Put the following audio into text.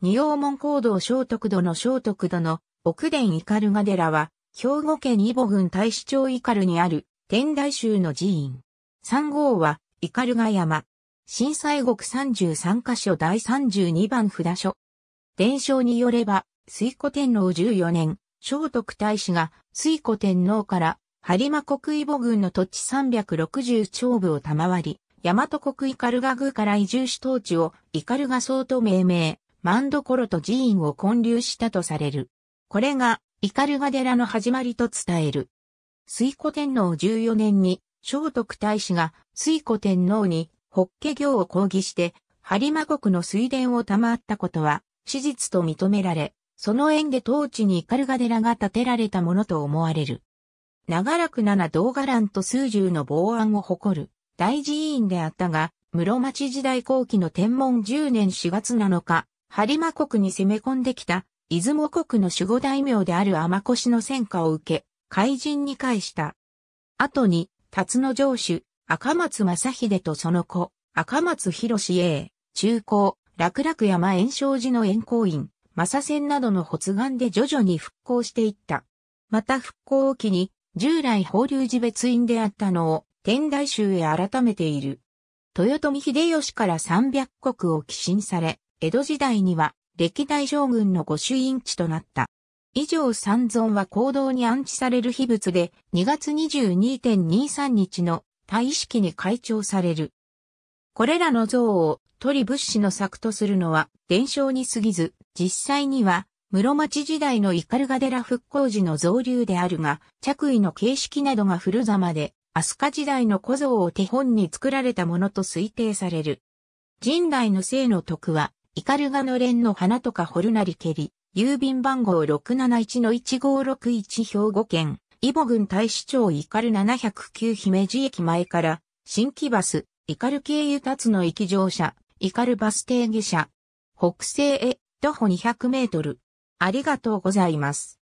二王門行動聖徳殿聖徳殿、奥殿イカルガ寺は、兵庫県伊保郡大使町イカルにある、天台宗の寺院。三号は、イカルガ山。震災国33カ所第32番札所。伝承によれば、水古天皇14年、聖徳太子が水古天皇から、播磨国伊保郡の土地360町部を賜り、大和国イカルガ宮から移住し当地をイカルガ荘と命名。マンドコロと寺院を建立したとされる。これが、イカルガ寺の始まりと伝える。水古天皇14年に、聖徳太子が水古天皇に法華経を講義して、ハリマ国の水田を賜ったことは、史実と認められ、その縁で当地にイカルガ寺が建てられたものと思われる。長らく七道伽藍と数十の防案を誇る大寺院であったが、室町時代後期の天文10年4月7日、播磨国に攻め込んできた、出雲国の守護大名である天越の戦果を受け、怪人に返した。後に、辰野城主、赤松正秀とその子、赤松博士 A、中高、楽楽山炎症寺の炎行院、正仙などの発願で徐々に復興していった。また復興を機に、従来法隆寺別院であったのを、天台宗へ改めている。豊臣秀吉から300国を寄進され、江戸時代には歴代将軍の御朱印地となった。以上三尊は行動に安置される秘仏で2月22.23日の大識に開帳される。これらの像を鳥仏師の作とするのは伝承に過ぎず、実際には室町時代のイカガデ寺復興時の造流であるが、着衣の形式などが古ざまで、飛鳥時代の古像を手本に作られたものと推定される。神代の姓の徳は、イカルガの蓮の花とかホルナリケリ、郵便番号671-1561兵庫県、イボ郡大使町イカル709姫路駅前から、新規バス、イカル経由立つの駅乗車、イカルバス停下車、北西へ徒歩200メートル。ありがとうございます。